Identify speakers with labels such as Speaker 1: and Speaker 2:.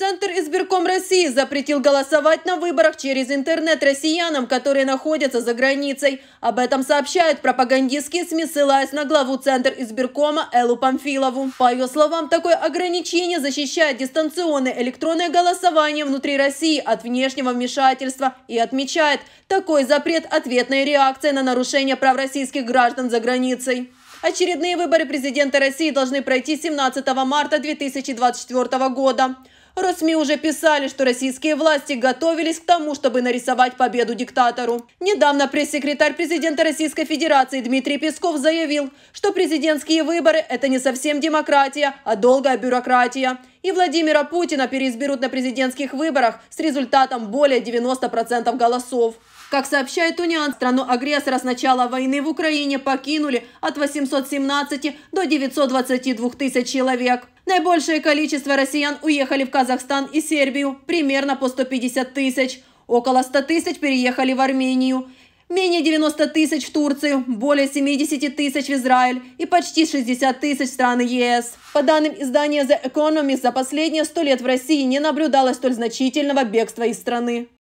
Speaker 1: Центр избирком России запретил голосовать на выборах через интернет россиянам, которые находятся за границей. Об этом сообщают пропагандистские СМИ, ссылаясь на главу Центр избиркома Эллу Памфилову. По ее словам, такое ограничение защищает дистанционное электронное голосование внутри России от внешнего вмешательства и отмечает, такой запрет – ответная реакция на нарушение прав российских граждан за границей. Очередные выборы президента России должны пройти 17 марта 2024 года. Росми уже писали, что российские власти готовились к тому, чтобы нарисовать победу диктатору. Недавно пресс-секретарь президента Российской Федерации Дмитрий Песков заявил, что президентские выборы – это не совсем демократия, а долгая бюрократия. И Владимира Путина переизберут на президентских выборах с результатом более 90% голосов. Как сообщает Униан, страну агрессора с начала войны в Украине покинули от 817 до 922 тысяч человек. Наибольшее количество россиян уехали в Казахстан и Сербию, примерно по 150 тысяч. Около 100 тысяч переехали в Армению менее 90 тысяч в Турцию, более 70 тысяч в Израиль и почти 60 тысяч в страны ЕС. По данным издания The Economist, за последние 100 лет в России не наблюдалось столь значительного бегства из страны.